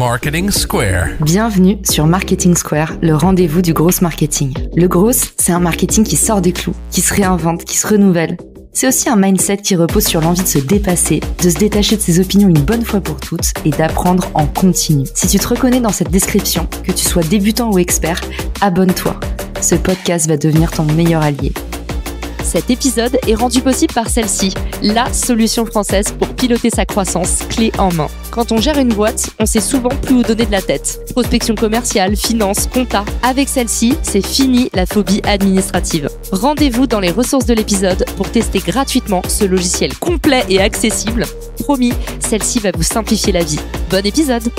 Marketing Square. Bienvenue sur Marketing Square, le rendez-vous du gros marketing. Le gros, c'est un marketing qui sort des clous, qui se réinvente, qui se renouvelle. C'est aussi un mindset qui repose sur l'envie de se dépasser, de se détacher de ses opinions une bonne fois pour toutes et d'apprendre en continu. Si tu te reconnais dans cette description, que tu sois débutant ou expert, abonne-toi. Ce podcast va devenir ton meilleur allié. Cet épisode est rendu possible par celle-ci, la solution française pour piloter sa croissance clé en main. Quand on gère une boîte, on sait souvent plus où donner de la tête. Prospection commerciale, finance, compta. Avec celle-ci, c'est fini la phobie administrative. Rendez-vous dans les ressources de l'épisode pour tester gratuitement ce logiciel complet et accessible. Promis, celle-ci va vous simplifier la vie. Bon épisode!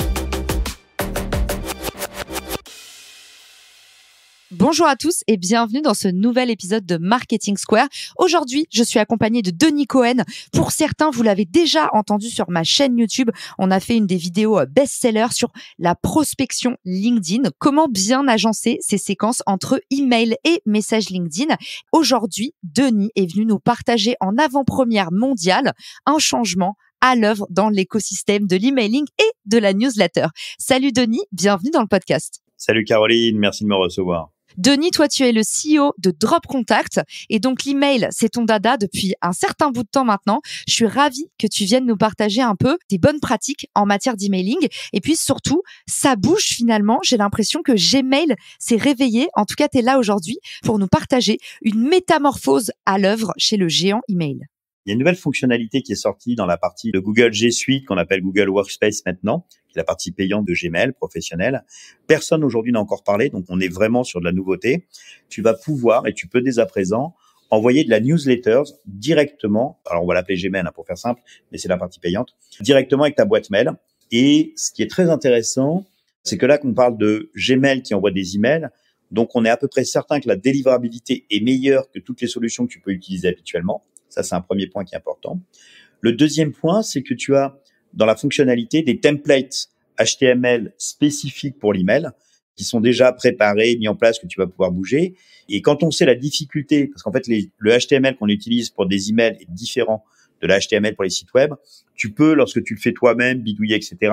Bonjour à tous et bienvenue dans ce nouvel épisode de Marketing Square. Aujourd'hui, je suis accompagnée de Denis Cohen. Pour certains, vous l'avez déjà entendu sur ma chaîne YouTube. On a fait une des vidéos euh, best-seller sur la prospection LinkedIn. Comment bien agencer ces séquences entre email et message LinkedIn. Aujourd'hui, Denis est venu nous partager en avant-première mondiale un changement à l'œuvre dans l'écosystème de l'emailing et de la newsletter. Salut Denis, bienvenue dans le podcast. Salut Caroline, merci de me recevoir. Denis, toi, tu es le CEO de Drop Contact. Et donc, l'email, c'est ton dada depuis un certain bout de temps maintenant. Je suis ravie que tu viennes nous partager un peu des bonnes pratiques en matière d'emailing. Et puis, surtout, ça bouge finalement. J'ai l'impression que Gmail s'est réveillé. En tout cas, tu es là aujourd'hui pour nous partager une métamorphose à l'œuvre chez le géant email. Il y a une nouvelle fonctionnalité qui est sortie dans la partie de Google G Suite qu'on appelle Google Workspace maintenant, qui est la partie payante de Gmail professionnelle. Personne aujourd'hui n'a encore parlé, donc on est vraiment sur de la nouveauté. Tu vas pouvoir, et tu peux dès à présent, envoyer de la newsletter directement, alors on va l'appeler Gmail hein, pour faire simple, mais c'est la partie payante, directement avec ta boîte mail. Et ce qui est très intéressant, c'est que là qu'on parle de Gmail qui envoie des emails, donc on est à peu près certain que la délivrabilité est meilleure que toutes les solutions que tu peux utiliser habituellement. Ça, c'est un premier point qui est important. Le deuxième point, c'est que tu as dans la fonctionnalité des templates HTML spécifiques pour l'email qui sont déjà préparés, mis en place, que tu vas pouvoir bouger. Et quand on sait la difficulté, parce qu'en fait, le HTML qu'on utilise pour des emails est différent de l'HTML pour les sites web, tu peux, lorsque tu le fais toi-même, bidouiller, etc.,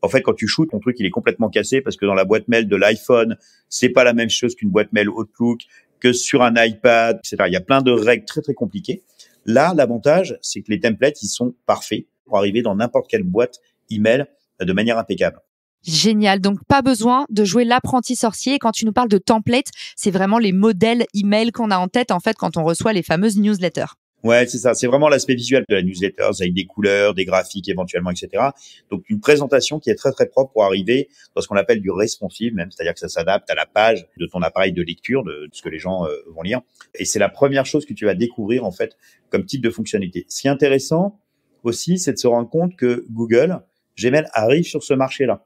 en fait, quand tu shoots, ton truc, il est complètement cassé parce que dans la boîte mail de l'iPhone, c'est pas la même chose qu'une boîte mail Outlook, que sur un iPad, etc. Il y a plein de règles très, très compliquées. Là, l'avantage, c'est que les templates, ils sont parfaits pour arriver dans n'importe quelle boîte email de manière impeccable. Génial. Donc, pas besoin de jouer l'apprenti sorcier. quand tu nous parles de templates, c'est vraiment les modèles email qu'on a en tête, en fait, quand on reçoit les fameuses newsletters. Ouais, c'est ça. C'est vraiment l'aspect visuel de la newsletter, avec des couleurs, des graphiques éventuellement, etc. Donc une présentation qui est très très propre pour arriver dans ce qu'on appelle du responsive, même, c'est-à-dire que ça s'adapte à la page de ton appareil de lecture, de, ce que les gens euh, vont lire. Et c'est la première chose que tu vas découvrir en fait comme type de fonctionnalité. Ce qui est intéressant aussi, c'est de se rendre compte que Google, Gmail arrive sur ce marché-là.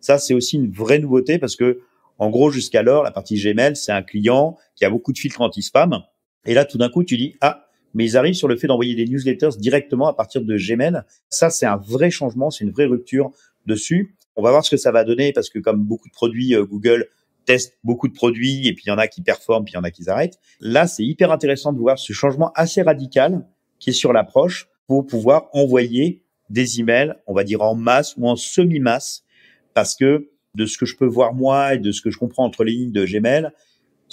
Ça, c'est aussi une vraie nouveauté parce que en gros, jusqu'alors, la partie Gmail, c'est un client qui a beaucoup de filtres anti-spam. Et là, tout d'un coup, tu dis, ah, mais ils arrivent sur le fait d'envoyer des newsletters directement à partir de Gmail. Ça, c'est un vrai changement, c'est une vraie rupture dessus. On va voir ce que ça va donner parce que comme beaucoup de produits, euh, Google teste beaucoup de produits et puis il y en a qui performent, puis il y en a qui arrêtent. Là, c'est hyper intéressant de voir ce changement assez radical qui est sur l'approche pour pouvoir envoyer des emails, on va dire en masse ou en semi-masse parce que de ce que je peux voir moi et de ce que je comprends entre les lignes de Gmail,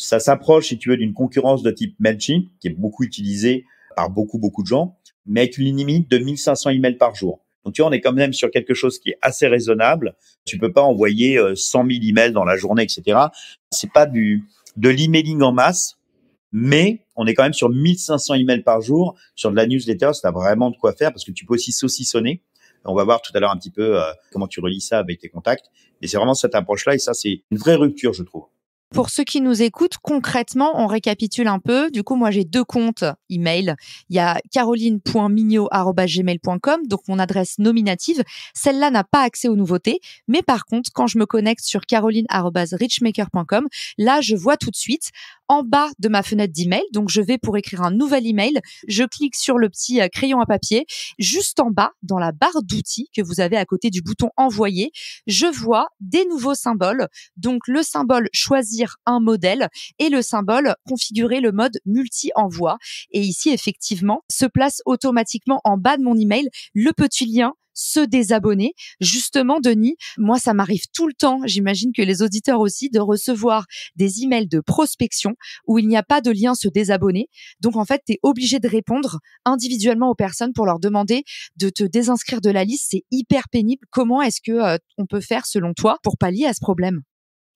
ça s'approche, si tu veux, d'une concurrence de type Mailchimp, qui est beaucoup utilisée par beaucoup, beaucoup de gens, mais avec une limite de 1500 emails par jour. Donc, tu vois, on est quand même sur quelque chose qui est assez raisonnable. Tu peux pas envoyer 100 euh, 000 emails dans la journée, etc. C'est pas du, de l'emailing en masse, mais on est quand même sur 1500 emails par jour. Sur de la newsletter, ça a vraiment de quoi faire parce que tu peux aussi saucissonner. On va voir tout à l'heure un petit peu euh, comment tu relis ça avec tes contacts. Mais c'est vraiment cette approche-là et ça, c'est une vraie rupture, je trouve. Pour ceux qui nous écoutent, concrètement, on récapitule un peu. Du coup, moi, j'ai deux comptes email. Il y a caroline.mignot.gmail.com, donc mon adresse nominative. Celle-là n'a pas accès aux nouveautés. Mais par contre, quand je me connecte sur caroline.richmaker.com, là, je vois tout de suite, en bas de ma fenêtre d'email. Donc, je vais pour écrire un nouvel email. Je clique sur le petit euh, crayon à papier. Juste en bas, dans la barre d'outils que vous avez à côté du bouton envoyer, je vois des nouveaux symboles. Donc, le symbole choisir un modèle et le symbole configurer le mode multi-envoi. Et ici, effectivement, se place automatiquement en bas de mon email le petit lien se désabonner. Justement, Denis, moi, ça m'arrive tout le temps, j'imagine que les auditeurs aussi, de recevoir des emails de prospection où il n'y a pas de lien se désabonner. Donc, en fait, tu es obligé de répondre individuellement aux personnes pour leur demander de te désinscrire de la liste. C'est hyper pénible. Comment est-ce que euh, on peut faire, selon toi, pour pallier à ce problème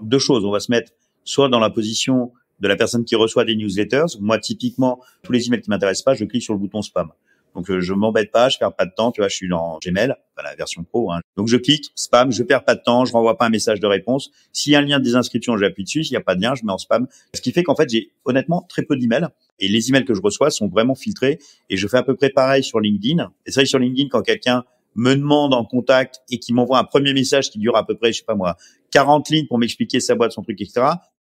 Deux choses. On va se mettre soit dans la position de la personne qui reçoit des newsletters. Moi, typiquement, tous les emails qui m'intéressent pas, je clique sur le bouton spam. Donc euh, je m'embête pas, je perds pas de temps, tu vois, je suis dans Gmail, la version pro. Hein. Donc je clique, spam, je perds pas de temps, je renvoie pas un message de réponse. S'il y a un lien de désinscription, j'appuie dessus. S'il n'y a pas de lien, je mets en spam. Ce qui fait qu'en fait, j'ai honnêtement très peu d'emails. Et les emails que je reçois sont vraiment filtrés. Et je fais à peu près pareil sur LinkedIn. Et ça, sur LinkedIn, quand quelqu'un me demande en contact et qui m'envoie un premier message qui dure à peu près, je sais pas moi, 40 lignes pour m'expliquer sa boîte, son truc, etc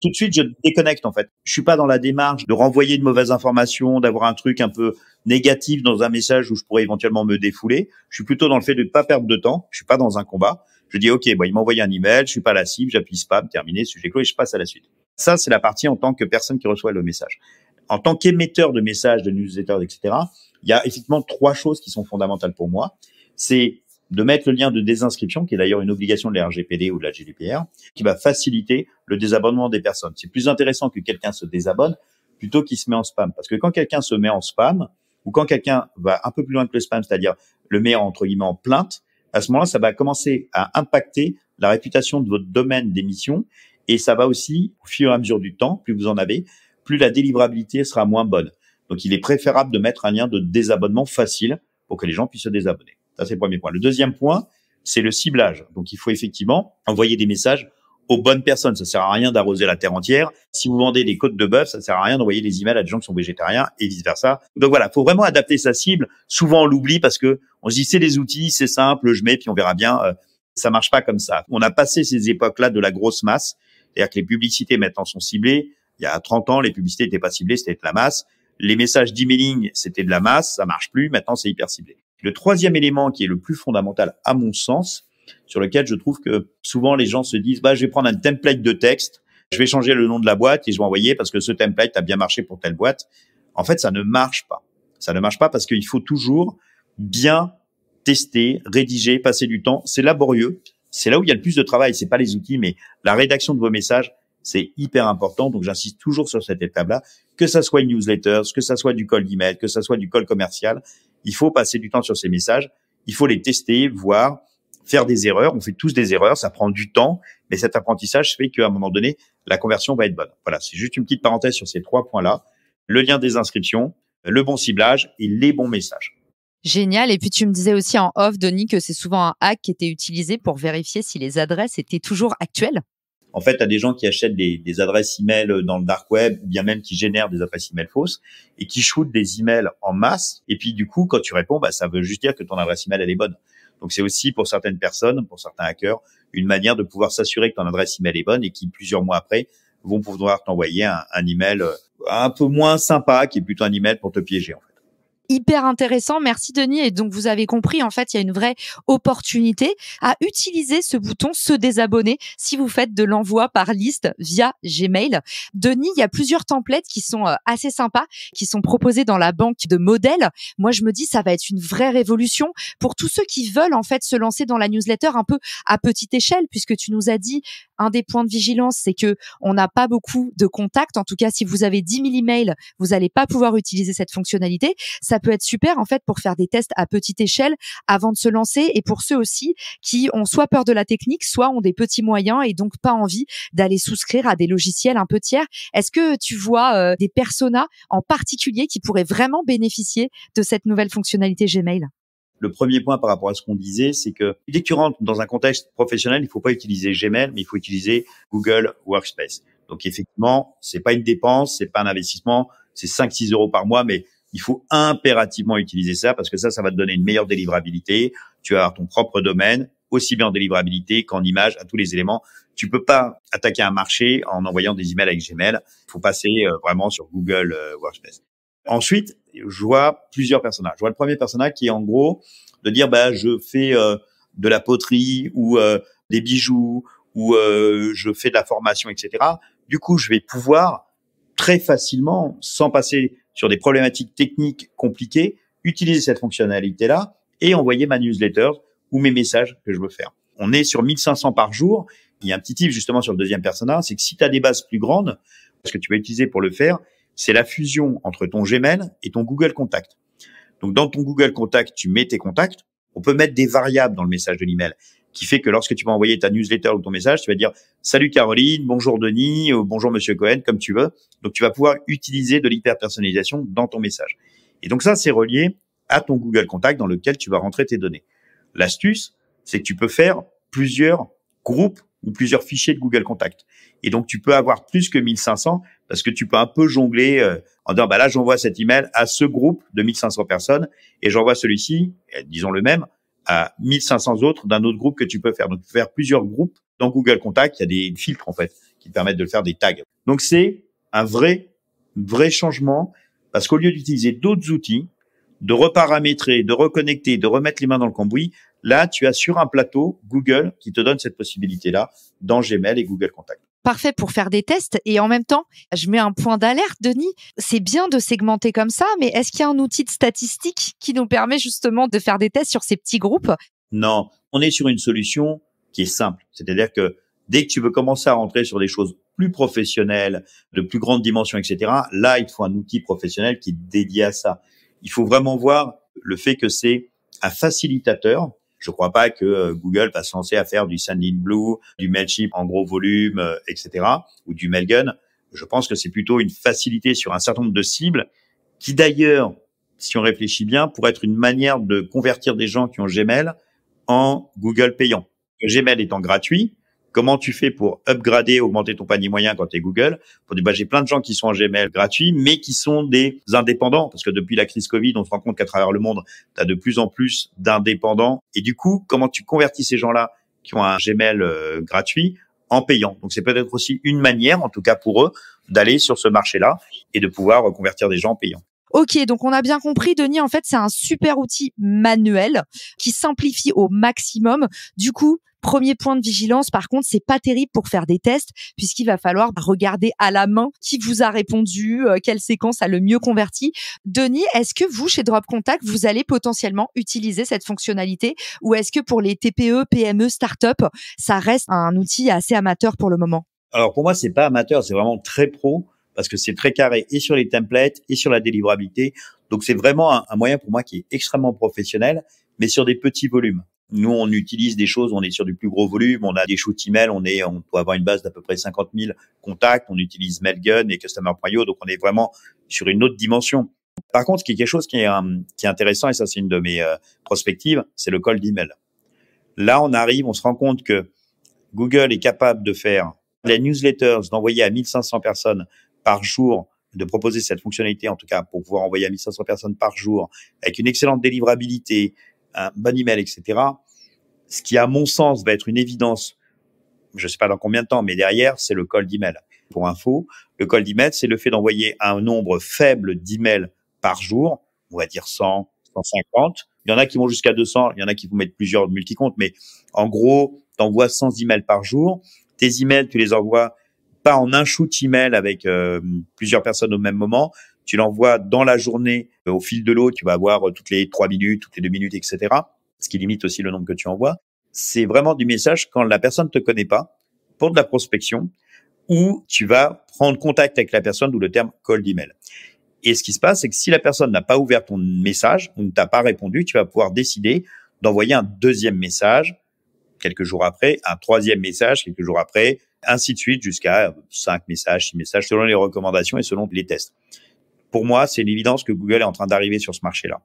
tout de suite, je déconnecte en fait. Je suis pas dans la démarche de renvoyer de mauvaises informations, d'avoir un truc un peu négatif dans un message où je pourrais éventuellement me défouler. Je suis plutôt dans le fait de ne pas perdre de temps. Je suis pas dans un combat. Je dis ok, il m'a envoyé un email, je suis pas la cible, j'appuie spam, terminé, sujet clos et je passe à la suite. Ça, c'est la partie en tant que personne qui reçoit le message. En tant qu'émetteur de messages, de newsletters, etc., il y a effectivement trois choses qui sont fondamentales pour moi. C'est de mettre le lien de désinscription, qui est d'ailleurs une obligation de la RGPD ou de la GDPR, qui va faciliter le désabonnement des personnes. C'est plus intéressant que quelqu'un se désabonne plutôt qu'il se met en spam. Parce que quand quelqu'un se met en spam, ou quand quelqu'un va un peu plus loin que le spam, c'est-à-dire le met entre guillemets en plainte, à ce moment-là, ça va commencer à impacter la réputation de votre domaine d'émission et ça va aussi, au fur et à mesure du temps, plus vous en avez, plus la délivrabilité sera moins bonne. Donc, il est préférable de mettre un lien de désabonnement facile pour que les gens puissent se désabonner. Ça, c'est le premier point. Le deuxième point, c'est le ciblage. Donc, il faut effectivement envoyer des messages aux bonnes personnes. Ça sert à rien d'arroser la terre entière. Si vous vendez des côtes de bœuf, ça sert à rien d'envoyer des emails à des gens qui sont végétariens et vice versa. Donc voilà, faut vraiment adapter sa cible. Souvent, on l'oublie parce que on se dit c'est des outils, c'est simple, je mets puis on verra bien. Euh, ça marche pas comme ça. On a passé ces époques-là de la grosse masse. C'est-à-dire que les publicités maintenant sont ciblées. Il y a 30 ans, les publicités n'étaient pas ciblées, c'était de la masse. Les messages d'emailing, c'était de la masse, ça marche plus. Maintenant, c'est hyper ciblé. Le troisième élément qui est le plus fondamental à mon sens, sur lequel je trouve que souvent les gens se disent, bah, je vais prendre un template de texte, je vais changer le nom de la boîte et je vais envoyer parce que ce template a bien marché pour telle boîte. En fait, ça ne marche pas. Ça ne marche pas parce qu'il faut toujours bien tester, rédiger, passer du temps. C'est laborieux. C'est là où il y a le plus de travail. C'est pas les outils, mais la rédaction de vos messages, c'est hyper important. Donc, j'insiste toujours sur cette étape-là. Que ça soit une newsletter, que ça soit du call d'email, que ça soit du call commercial, il faut passer du temps sur ces messages. Il faut les tester, voir, faire des erreurs. On fait tous des erreurs. Ça prend du temps. Mais cet apprentissage fait qu'à un moment donné, la conversion va être bonne. Voilà. C'est juste une petite parenthèse sur ces trois points-là. Le lien des inscriptions, le bon ciblage et les bons messages. Génial. Et puis tu me disais aussi en off, Denis, que c'est souvent un hack qui était utilisé pour vérifier si les adresses étaient toujours actuelles en fait, tu as des gens qui achètent des, des, adresses mails dans le dark web ou bien même qui génèrent des adresses e-mails fausses et qui shootent des e-mails en masse. Et puis, du coup, quand tu réponds, bah, ça veut juste dire que ton adresse email, elle est bonne. Donc, c'est aussi pour certaines personnes, pour certains hackers, une manière de pouvoir s'assurer que ton adresse e-mail est bonne et qui, plusieurs mois après, vont pouvoir t'envoyer un, un mail euh, un peu moins sympa, qui est plutôt un e-mail pour te piéger, en hyper intéressant. Merci Denis. Et donc vous avez compris, en fait, il y a une vraie opportunité à utiliser ce bouton se désabonner si vous faites de l'envoi par liste via Gmail. Denis, il y a plusieurs templates qui sont euh, assez sympas, qui sont proposés dans la banque de modèles. Moi, je me dis, ça va être une vraie révolution pour tous ceux qui veulent en fait se lancer dans la newsletter un peu à petite échelle, puisque tu nous as dit un des points de vigilance, c'est que on n'a pas beaucoup de contacts. En tout cas, si vous avez 10 000 emails, vous n'allez pas pouvoir utiliser cette fonctionnalité. Ça peut être super en fait pour faire des tests à petite échelle avant de se lancer et pour ceux aussi qui ont soit peur de la technique, soit ont des petits moyens et donc pas envie d'aller souscrire à des logiciels un peu tiers. Est-ce que tu vois euh, des personas en particulier qui pourraient vraiment bénéficier de cette nouvelle fonctionnalité Gmail le premier point par rapport à ce qu'on disait, c'est que dès que tu rentres dans un contexte professionnel, il ne faut pas utiliser Gmail, mais il faut utiliser Google Workspace. Donc effectivement, c'est pas une dépense, c'est pas un investissement, c'est 5-6 euros par mois, mais il faut impérativement utiliser ça parce que ça, ça va te donner une meilleure délivrabilité. Tu as ton propre domaine, aussi bien en délivrabilité qu'en image, à tous les éléments. Tu peux pas attaquer un marché en envoyant des emails avec Gmail. Il faut passer euh, vraiment sur Google euh, Workspace. Ensuite, je vois plusieurs personnages. Je vois le premier personnage qui est en gros de dire bah je fais euh, de la poterie ou euh, des bijoux ou euh, je fais de la formation, etc. Du coup, je vais pouvoir très facilement, sans passer sur des problématiques techniques compliquées, utiliser cette fonctionnalité-là et envoyer ma newsletter ou mes messages que je veux faire. On est sur 1500 par jour. Il y a un petit tip justement sur le deuxième personnage, c'est que si tu as des bases plus grandes, ce que tu vas utiliser pour le faire, c'est la fusion entre ton Gmail et ton Google Contact. Donc dans ton Google Contact, tu mets tes contacts. On peut mettre des variables dans le message de l'email qui fait que lorsque tu vas envoyer ta newsletter ou ton message, tu vas dire salut Caroline, bonjour Denis, euh, bonjour Monsieur Cohen, comme tu veux. Donc tu vas pouvoir utiliser de l'hyperpersonnalisation dans ton message. Et donc ça, c'est relié à ton Google Contact dans lequel tu vas rentrer tes données. L'astuce, c'est que tu peux faire plusieurs groupes ou plusieurs fichiers de Google Contact. Et donc, tu peux avoir plus que 1500 parce que tu peux un peu jongler euh, en disant, bah là, j'envoie cet email à ce groupe de 1500 personnes et j'envoie celui-ci, euh, disons le même, à 1500 autres d'un autre groupe que tu peux faire. Donc, tu peux faire plusieurs groupes dans Google Contact. Il y a des filtres, en fait, qui te permettent de faire, des tags. Donc, c'est un vrai, vrai changement parce qu'au lieu d'utiliser d'autres outils, de reparamétrer, de reconnecter, de remettre les mains dans le cambouis, Là, tu as sur un plateau Google qui te donne cette possibilité-là dans Gmail et Google Contact parfait pour faire des tests et en même temps, je mets un point d'alerte, Denis. C'est bien de segmenter comme ça, mais est-ce qu'il y a un outil de statistique qui nous permet justement de faire des tests sur ces petits groupes Non, on est sur une solution qui est simple. C'est-à-dire que dès que tu veux commencer à rentrer sur des choses plus professionnelles, de plus grande dimension, etc., là, il faut un outil professionnel qui est dédié à ça. Il faut vraiment voir le fait que c'est un facilitateur je ne crois pas que euh, Google va se lancer à faire du Sandin Blue, du Mailchimp en gros volume, euh, etc., ou du Mailgun. Je pense que c'est plutôt une facilité sur un certain nombre de cibles qui d'ailleurs, si on réfléchit bien, pourrait être une manière de convertir des gens qui ont Gmail en Google payant. Gmail étant gratuit, Comment tu fais pour upgrader, augmenter ton panier moyen quand tu es Google Pour bah, j'ai plein de gens qui sont en Gmail gratuit, mais qui sont des indépendants, parce que depuis la crise Covid, on se rend compte qu'à travers le monde, tu as de plus en plus d'indépendants. Et du coup, comment tu convertis ces gens-là qui ont un Gmail euh, gratuit en payant Donc c'est peut-être aussi une manière, en tout cas pour eux, d'aller sur ce marché-là et de pouvoir convertir des gens en payant. Ok, donc on a bien compris, Denis, en fait, c'est un super outil manuel qui simplifie au maximum. Du coup, Premier point de vigilance, par contre, c'est pas terrible pour faire des tests puisqu'il va falloir regarder à la main qui vous a répondu, euh, quelle séquence a le mieux converti. Denis, est-ce que vous, chez Drop Contact, vous allez potentiellement utiliser cette fonctionnalité ou est-ce que pour les TPE, PME, start-up, ça reste un outil assez amateur pour le moment? Alors pour moi, c'est pas amateur, c'est vraiment très pro parce que c'est très carré et sur les templates et sur la délivrabilité. Donc c'est vraiment un, moyen pour moi qui est extrêmement professionnel, mais sur des petits volumes. Nous, on utilise des choses, on est sur du plus gros volume, on a des shoot email, on est, on doit avoir une base d'à peu près 50 000 contacts, on utilise Mailgun et Customer.io, donc on est vraiment sur une autre dimension. Par contre, ce qui est quelque chose qui est, euh, qui est intéressant, et ça c'est une de mes perspectives, euh, prospectives, c'est le cold email. Là, on arrive, on se rend compte que Google est capable de faire les newsletters, d'envoyer à 1500 personnes par jour, de proposer cette fonctionnalité, en tout cas, pour pouvoir envoyer à 1500 personnes par jour, avec une excellente délivrabilité, un bon email, etc. Ce qui, à mon sens, va être une évidence, je ne sais pas dans combien de temps, mais derrière, c'est le call d'email. Pour info, le call d'email, c'est le fait d'envoyer un nombre faible d'emails par jour, on va dire 100, 150. Il y en a qui vont jusqu'à 200, il y en a qui vont mettre plusieurs multicomptes, mais en gros, tu envoies 100 emails par jour. Tes emails, tu les envoies pas en un shoot email avec euh, plusieurs personnes au même moment. Tu l'envoies dans la journée, euh, au fil de l'eau, tu vas avoir euh, toutes les trois minutes, toutes les deux minutes, etc. Ce qui limite aussi le nombre que tu envoies. C'est vraiment du message quand la personne ne te connaît pas pour de la prospection où tu vas prendre contact avec la personne, d'où le terme call email. Et ce qui se passe, c'est que si la personne n'a pas ouvert ton message ou ne t'a pas répondu, tu vas pouvoir décider d'envoyer un deuxième message quelques jours après, un troisième message quelques jours après, ainsi de suite jusqu'à cinq messages, six messages selon les recommandations et selon les tests. Pour moi, c'est l'évidence que Google est en train d'arriver sur ce marché-là.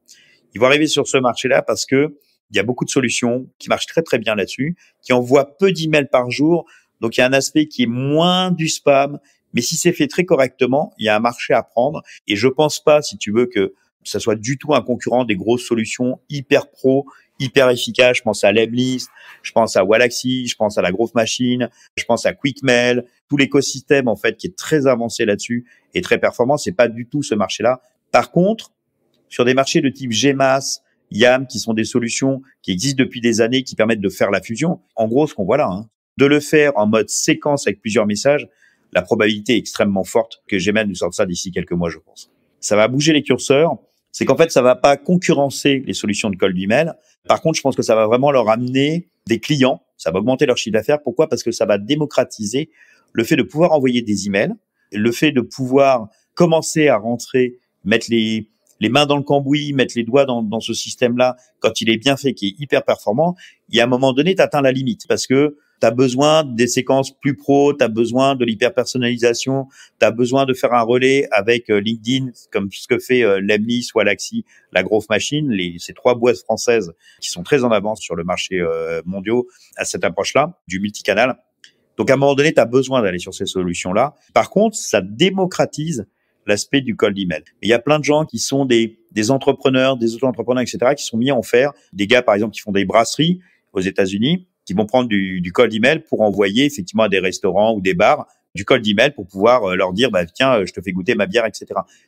Il va arriver sur ce marché-là parce que il y a beaucoup de solutions qui marchent très très bien là-dessus, qui envoient peu d'emails par jour. Donc il y a un aspect qui est moins du spam, mais si c'est fait très correctement, il y a un marché à prendre. Et je pense pas, si tu veux, que ça soit du tout un concurrent des grosses solutions hyper pro hyper efficace. Je pense à Lablist, je pense à Wallaxy, je pense à la Growth Machine, je pense à QuickMail, tout l'écosystème en fait qui est très avancé là-dessus et très performant. C'est pas du tout ce marché-là. Par contre, sur des marchés de type Gmas, YAM, qui sont des solutions qui existent depuis des années, qui permettent de faire la fusion, en gros, ce qu'on voit là, hein. de le faire en mode séquence avec plusieurs messages, la probabilité est extrêmement forte que Gmail nous sorte ça d'ici quelques mois, je pense. Ça va bouger les curseurs c'est qu'en fait, ça va pas concurrencer les solutions de cold email. Par contre, je pense que ça va vraiment leur amener des clients, ça va augmenter leur chiffre d'affaires. Pourquoi Parce que ça va démocratiser le fait de pouvoir envoyer des emails, le fait de pouvoir commencer à rentrer, mettre les, les mains dans le cambouis, mettre les doigts dans, ce système-là, quand il est bien fait, qui est hyper performant, il y un moment donné, tu atteins la limite parce que tu as besoin des séquences plus pro, tu as besoin de l'hyper-personnalisation, tu as besoin de faire un relais avec euh, LinkedIn, comme ce que fait euh, Lemnis ou Alaxi, la grosse Machine, ces trois boîtes françaises qui sont très en avance sur le marché euh, mondial à cette approche-là du multicanal. Donc à un moment donné, tu as besoin d'aller sur ces solutions-là. Par contre, ça démocratise l'aspect du cold email. il y a plein de gens qui sont des, entrepreneurs, des auto-entrepreneurs, etc., qui sont mis en fer. Des gars, par exemple, qui font des brasseries aux États-Unis, qui vont prendre du, du cold email pour envoyer effectivement à des restaurants ou des bars du cold email pour pouvoir euh, leur dire bah, tiens euh, je te fais goûter ma bière etc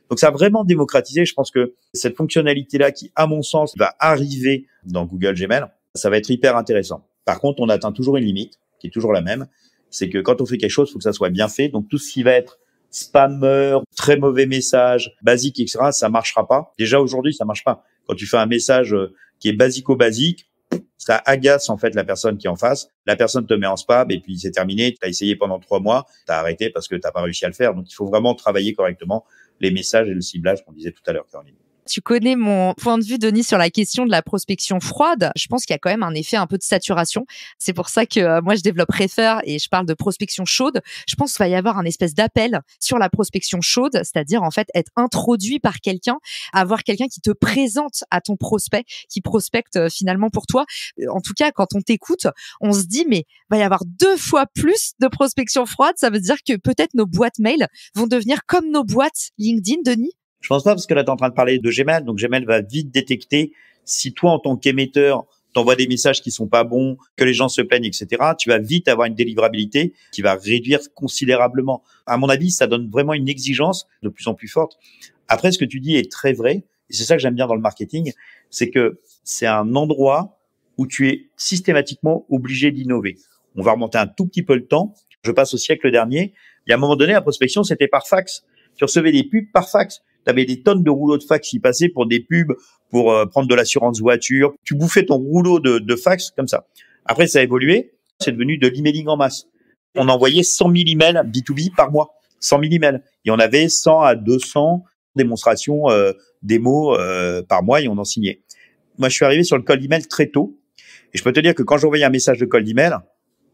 donc ça a vraiment démocratisé je pense que cette fonctionnalité là qui à mon sens va arriver dans Google Gmail ça va être hyper intéressant par contre on atteint toujours une limite qui est toujours la même c'est que quand on fait quelque chose faut que ça soit bien fait donc tout ce qui va être spammeur, très mauvais message basique etc ça marchera pas déjà aujourd'hui ça marche pas quand tu fais un message euh, qui est basico basique ça agace en fait la personne qui est en face. La personne te met en spam et puis c'est terminé. Tu as essayé pendant trois mois, tu as arrêté parce que tu n'as pas réussi à le faire. Donc il faut vraiment travailler correctement les messages et le ciblage qu'on disait tout à l'heure, tu connais mon point de vue, Denis, sur la question de la prospection froide. Je pense qu'il y a quand même un effet un peu de saturation. C'est pour ça que euh, moi, je développe Refer et je parle de prospection chaude. Je pense qu'il va y avoir un espèce d'appel sur la prospection chaude, c'est-à-dire en fait être introduit par quelqu'un, avoir quelqu'un qui te présente à ton prospect, qui prospecte euh, finalement pour toi. Euh, en tout cas, quand on t'écoute, on se dit mais va y avoir deux fois plus de prospection froide. Ça veut dire que peut-être nos boîtes mail vont devenir comme nos boîtes LinkedIn, Denis, je pense pas parce que là, tu es en train de parler de Gmail. Donc, Gmail va vite détecter si toi, en tant qu'émetteur, t'envoies des messages qui sont pas bons, que les gens se plaignent, etc. Tu vas vite avoir une délivrabilité qui va réduire considérablement. À mon avis, ça donne vraiment une exigence de plus en plus forte. Après, ce que tu dis est très vrai. Et c'est ça que j'aime bien dans le marketing. C'est que c'est un endroit où tu es systématiquement obligé d'innover. On va remonter un tout petit peu le temps. Je passe au siècle dernier. Il y a un moment donné, la prospection, c'était par fax. Tu recevais des pubs par fax avais des tonnes de rouleaux de fax qui passaient pour des pubs, pour euh, prendre de l'assurance voiture. Tu bouffais ton rouleau de, de fax comme ça. Après, ça a évolué. C'est devenu de l'emailing en masse. On envoyait 100 000 emails B2B par mois. 100 000 emails. Et on avait 100 à 200 démonstrations, euh, démos euh, par mois et on en signait. Moi, je suis arrivé sur le call email très tôt. Et je peux te dire que quand j'envoyais un message de call email,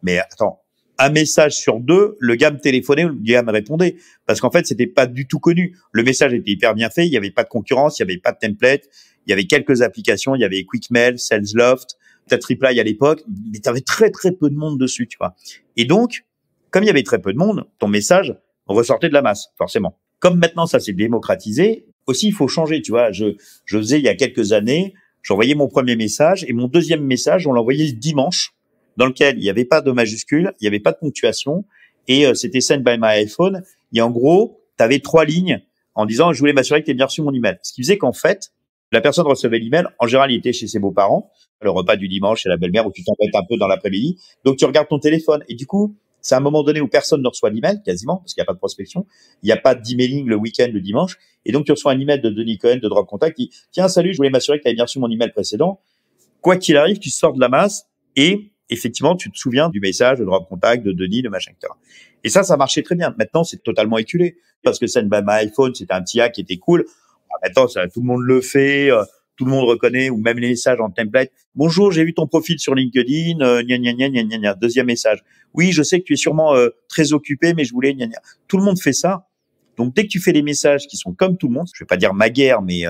mais attends, un message sur deux, le gars me téléphonait, le gars répondait. Parce qu'en fait, c'était pas du tout connu. Le message était hyper bien fait. Il y avait pas de concurrence, il y avait pas de template. Il y avait quelques applications. Il y avait QuickMail, Salesloft, peut-être Reply à l'époque. Mais tu avais très, très peu de monde dessus, tu vois. Et donc, comme il y avait très peu de monde, ton message ressortait de la masse, forcément. Comme maintenant, ça s'est démocratisé, aussi, il faut changer, tu vois. Je, je faisais il y a quelques années, j'envoyais mon premier message et mon deuxième message, on l'envoyait le dimanche dans lequel il n'y avait pas de majuscule, il n'y avait pas de ponctuation, et euh, c'était Send by my iPhone. Et en gros, tu avais trois lignes en disant je voulais m'assurer que tu bien reçu mon email. Ce qui faisait qu'en fait, la personne recevait l'email, en général, il était chez ses beaux-parents, le repas du dimanche chez la belle-mère où tu t'embêtes un peu dans l'après-midi. Donc tu regardes ton téléphone et du coup, c'est un moment donné où personne ne reçoit l'email quasiment parce qu'il n'y a pas de prospection, il n'y a pas d'emailing le week-end, le dimanche, et donc tu reçois un email de Denis Cohen de Drop Contact qui tiens salut, je voulais m'assurer que tu avais bien reçu mon email précédent. Quoi qu'il arrive, tu sors de la masse et effectivement, tu te souviens du message de drop contact, de Denis, de machin, etc. Et ça, ça marchait très bien. Maintenant, c'est totalement éculé parce que c'est by my iPhone, c'était un petit hack qui était cool. Ah, maintenant, ça, tout le monde le fait. Euh, tout le monde reconnaît, ou même les messages en template. Bonjour, j'ai vu ton profil sur LinkedIn, euh, Deuxième message. Oui, je sais que tu es sûrement euh, très occupé, mais je voulais Tout le monde fait ça. Donc, dès que tu fais des messages qui sont comme tout le monde, je vais pas dire ma guerre, mais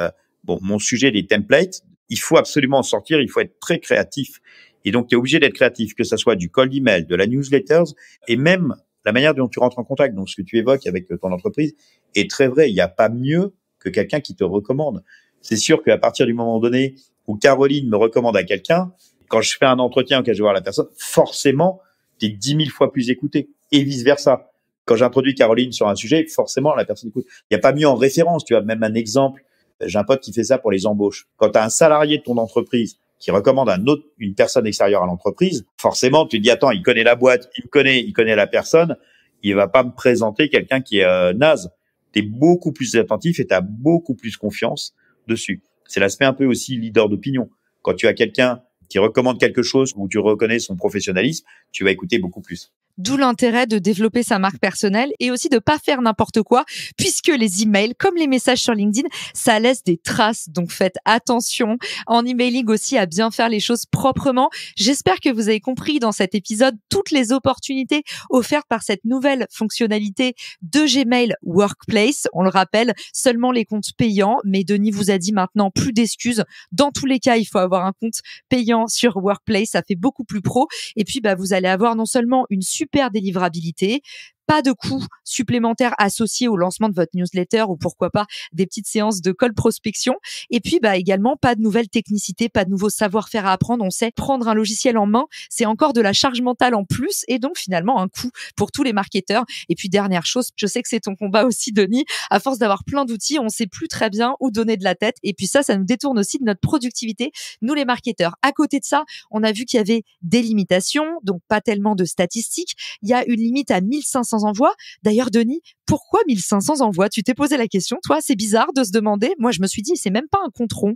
bon, mon sujet, des templates, il faut absolument en sortir, il faut être très créatif. Et donc, tu es obligé d'être créatif, que ça soit du cold email, de la newsletter, et même la manière dont tu rentres en contact. Donc, ce que tu évoques avec euh, ton entreprise est très vrai. Il n'y a pas mieux que quelqu'un qui te recommande. C'est sûr qu'à partir du moment donné où Caroline me recommande à quelqu'un, quand je fais un entretien auquel je vais la personne, forcément, tu es dix mille fois plus écouté et vice versa. Quand j'introduis Caroline sur un sujet, forcément, la personne écoute. Il n'y a pas mieux en référence. Tu as même un exemple. J'ai un pote qui fait ça pour les embauches. Quand tu as un salarié de ton entreprise qui recommande un autre, une personne extérieure à l'entreprise, forcément, tu dis, attends, il connaît la boîte, il connaît, il connaît la personne, il va pas me présenter quelqu'un qui est euh, naze. Tu es beaucoup plus attentif et tu as beaucoup plus confiance dessus. C'est l'aspect un peu aussi leader d'opinion. Quand tu as quelqu'un qui recommande quelque chose ou tu reconnais son professionnalisme, tu vas écouter beaucoup plus. D'où l'intérêt de développer sa marque personnelle et aussi de pas faire n'importe quoi, puisque les emails, comme les messages sur LinkedIn, ça laisse des traces. Donc faites attention en emailing aussi à bien faire les choses proprement. J'espère que vous avez compris dans cet épisode toutes les opportunités offertes par cette nouvelle fonctionnalité de Gmail Workplace. On le rappelle, seulement les comptes payants, mais Denis vous a dit maintenant plus d'excuses. Dans tous les cas, il faut avoir un compte payant sur Workplace. Ça fait beaucoup plus pro. Et puis, bah, vous allez avoir non seulement une super délivrabilité, pas de coûts supplémentaires associés au lancement de votre newsletter ou pourquoi pas des petites séances de call prospection. Et puis bah également pas de nouvelles technicités, pas de nouveaux savoir-faire à apprendre. On sait prendre un logiciel en main, c'est encore de la charge mentale en plus et donc finalement un coût pour tous les marketeurs. Et puis dernière chose, je sais que c'est ton combat aussi Denis, à force d'avoir plein d'outils, on sait plus très bien où donner de la tête et puis ça ça nous détourne aussi de notre productivité, nous les marketeurs. À côté de ça, on a vu qu'il y avait des limitations, donc pas tellement de statistiques, il y a une limite à 1500 1500 D'ailleurs, Denis, pourquoi 1500 envois Tu t'es posé la question, toi C'est bizarre de se demander. Moi, je me suis dit, c'est même pas un compte rond.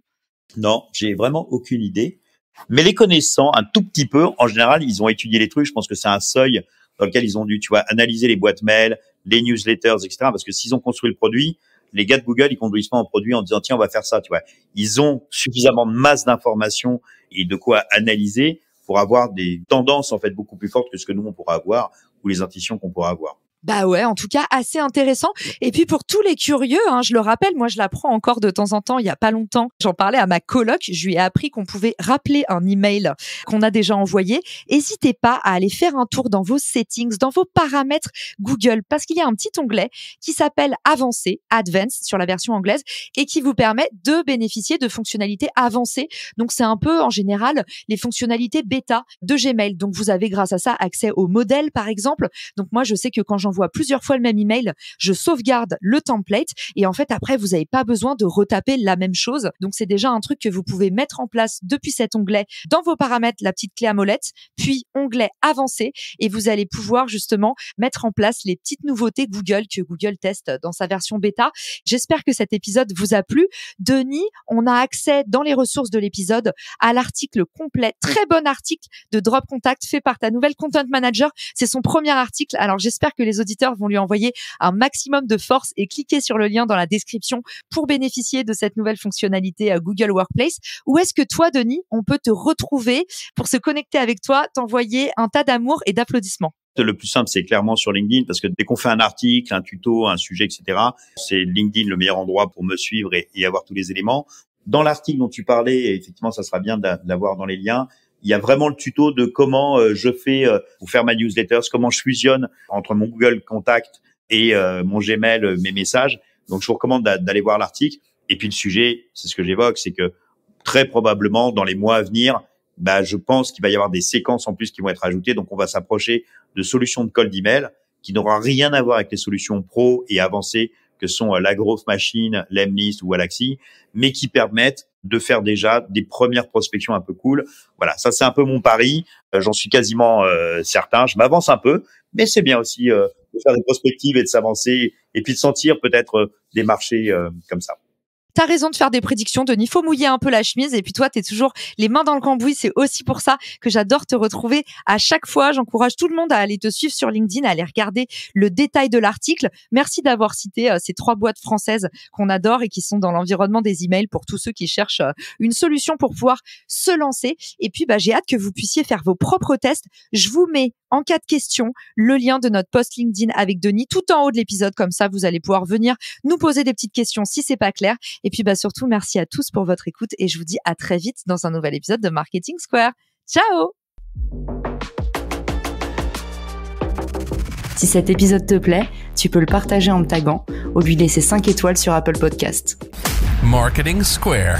Non, j'ai vraiment aucune idée. Mais les connaissant un tout petit peu, en général, ils ont étudié les trucs. Je pense que c'est un seuil dans lequel ils ont dû, tu vois, analyser les boîtes mail, les newsletters, etc. Parce que s'ils ont construit le produit, les gars de Google, ils conduisent pas en produit en disant tiens, on va faire ça, tu vois. Ils ont suffisamment de masse d'informations et de quoi analyser pour avoir des tendances en fait beaucoup plus fortes que ce que nous on pourra avoir ou les intuitions qu'on pourra avoir. Bah ouais, en tout cas, assez intéressant. Et puis pour tous les curieux, hein, je le rappelle, moi je l'apprends encore de temps en temps, il y a pas longtemps, j'en parlais à ma coloc, je lui ai appris qu'on pouvait rappeler un email qu'on a déjà envoyé. N'hésitez pas à aller faire un tour dans vos settings, dans vos paramètres Google, parce qu'il y a un petit onglet qui s'appelle Avancé, Advanced sur la version anglaise, et qui vous permet de bénéficier de fonctionnalités avancées. Donc c'est un peu en général les fonctionnalités bêta de Gmail. Donc vous avez grâce à ça accès au modèle par exemple. Donc moi je sais que quand vois plusieurs fois le même email, je sauvegarde le template et en fait après vous n'avez pas besoin de retaper la même chose. Donc c'est déjà un truc que vous pouvez mettre en place depuis cet onglet dans vos paramètres, la petite clé à molette, puis onglet avancé et vous allez pouvoir justement mettre en place les petites nouveautés Google que Google teste dans sa version bêta. J'espère que cet épisode vous a plu. Denis, on a accès dans les ressources de l'épisode à l'article complet, très bon article de Drop Contact fait par ta nouvelle content manager. C'est son premier article. Alors j'espère que les auditeurs vont lui envoyer un maximum de force et cliquer sur le lien dans la description pour bénéficier de cette nouvelle fonctionnalité à Google Workplace. Où est-ce que toi, Denis, on peut te retrouver pour se connecter avec toi, t'envoyer un tas d'amour et d'applaudissements? Le plus simple, c'est clairement sur LinkedIn parce que dès qu'on fait un article, un tuto, un sujet, etc., c'est LinkedIn le meilleur endroit pour me suivre et, avoir tous les éléments. Dans l'article dont tu parlais, effectivement, ça sera bien d'avoir dans les liens il y a vraiment le tuto de comment euh, je fais euh, pour faire ma newsletter, comment je fusionne entre mon Google Contact et euh, mon Gmail, mes messages. Donc, je vous recommande d'aller voir l'article. Et puis, le sujet, c'est ce que j'évoque, c'est que très probablement, dans les mois à venir, bah, je pense qu'il va y avoir des séquences en plus qui vont être ajoutées. Donc, on va s'approcher de solutions de cold email qui n'auront rien à voir avec les solutions pro et avancées que sont euh, la Growth Machine, l'Emlist ou Galaxy, mais qui permettent de faire déjà des premières prospections un peu cool. Voilà, ça c'est un peu mon pari. Euh, j'en suis quasiment euh, certain. Je m'avance un peu, mais c'est bien aussi de faire des prospectives et de s'avancer et puis de sentir peut-être des marchés comme ça t'as raison de faire des prédictions, Denis. faut mouiller un peu la chemise. Et puis toi, t'es toujours les mains dans le cambouis. C'est aussi pour ça que j'adore te retrouver à chaque fois. J'encourage tout le monde à aller te suivre sur LinkedIn, à aller regarder le détail de l'article. Merci d'avoir cité euh, ces trois boîtes françaises qu'on adore et qui sont dans l'environnement des emails pour tous ceux qui cherchent euh, une solution pour pouvoir se lancer. Et puis, bah, j'ai hâte que vous puissiez faire vos propres tests. Je vous mets en cas de question le lien de notre post LinkedIn avec Denis tout en haut de l'épisode. Comme ça, vous allez pouvoir venir nous poser des petites questions si c'est pas clair. Et puis bah, surtout, merci à tous pour votre écoute et je vous dis à très vite dans un nouvel épisode de Marketing Square. Ciao Si cet épisode te plaît, tu peux le partager en me tagant ou lui laisser 5 étoiles sur Apple Podcast. Marketing Square.